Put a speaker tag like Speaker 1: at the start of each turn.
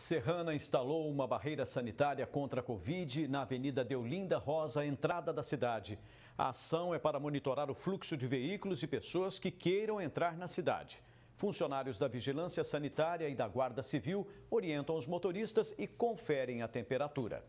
Speaker 1: Serrana instalou uma barreira sanitária contra a Covid na Avenida Deolinda Rosa, entrada da cidade. A ação é para monitorar o fluxo de veículos e pessoas que queiram entrar na cidade. Funcionários da Vigilância Sanitária e da Guarda Civil orientam os motoristas e conferem a temperatura.